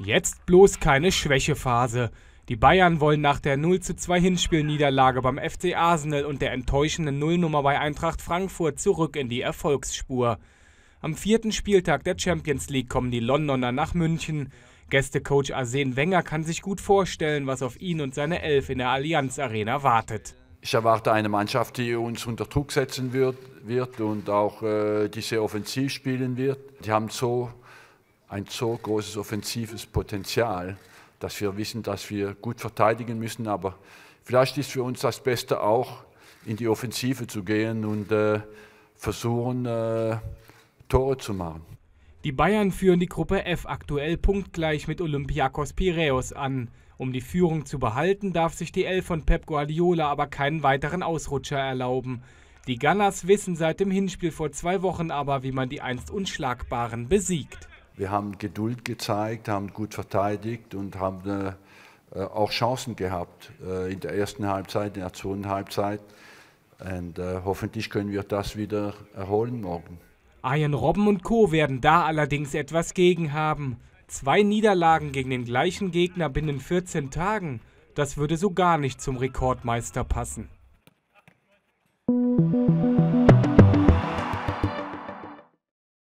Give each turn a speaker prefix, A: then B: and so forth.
A: Jetzt bloß keine Schwächephase. Die Bayern wollen nach der 0:2 Hinspielniederlage beim FC Arsenal und der enttäuschenden Nullnummer bei Eintracht Frankfurt zurück in die Erfolgsspur. Am vierten Spieltag der Champions League kommen die Londoner nach München. Gästecoach Arsene Wenger kann sich gut vorstellen, was auf ihn und seine Elf in der Allianz
B: Arena wartet. Ich erwarte eine Mannschaft, die uns unter Druck setzen wird, wird und auch äh, die sehr offensiv spielen wird. Die haben so ein so großes offensives Potenzial, dass wir wissen, dass wir gut verteidigen müssen. Aber vielleicht ist für uns das Beste auch, in die Offensive zu gehen und äh, versuchen, äh, Tore zu machen.
A: Die Bayern führen die Gruppe F aktuell punktgleich mit Olympiakos Piräus an. Um die Führung zu behalten, darf sich die Elf von Pep Guardiola aber keinen weiteren Ausrutscher erlauben. Die Gunners wissen seit dem Hinspiel
B: vor zwei Wochen aber, wie man die einst Unschlagbaren besiegt. Wir haben Geduld gezeigt, haben gut verteidigt und haben äh, äh, auch Chancen gehabt äh, in der ersten Halbzeit, in der zweiten Halbzeit. Und äh, hoffentlich können wir das wieder erholen morgen.
A: Arjen Robben und Co. werden da allerdings etwas gegen haben. Zwei Niederlagen gegen den gleichen Gegner binnen 14 Tagen. Das würde so gar nicht zum Rekordmeister passen.